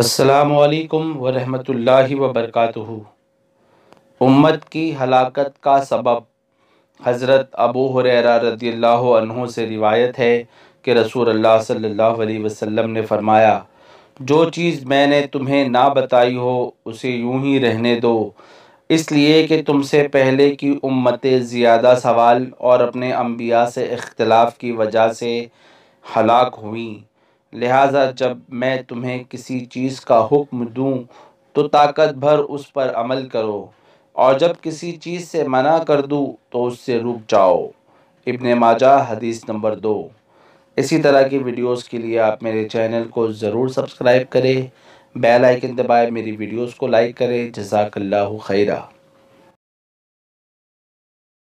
असलकम वरहमल वबरक उम्मत की हलाकत का सबब हज़रत अबू हुररा रदी से रिवायत है कि रसूल अल्लाह सल्लल्लाहु अलैहि वसल्लम ने फ़रमाया जो चीज़ मैंने तुम्हें ना बताई हो उसे यूं ही रहने दो इसलिए कि तुमसे पहले की उम्मतें ज़्यादा सवाल और अपने अम्बिया से इख्तलाफ की वजह से हलाक हुईं लिहाजा जब मैं तुम्हें किसी चीज़ का हुक्म दूँ तो ताकत भर उस पर अमल करो और जब किसी चीज़ से मना कर दूँ तो उससे रुक जाओ इबन माजा हदीस नंबर दो इसी तरह की वीडियोस के लिए आप मेरे चैनल को ज़रूर सब्सक्राइब करें बेल आइकन दबाए मेरी वीडियोस को लाइक करें जजाकल्ला खैरा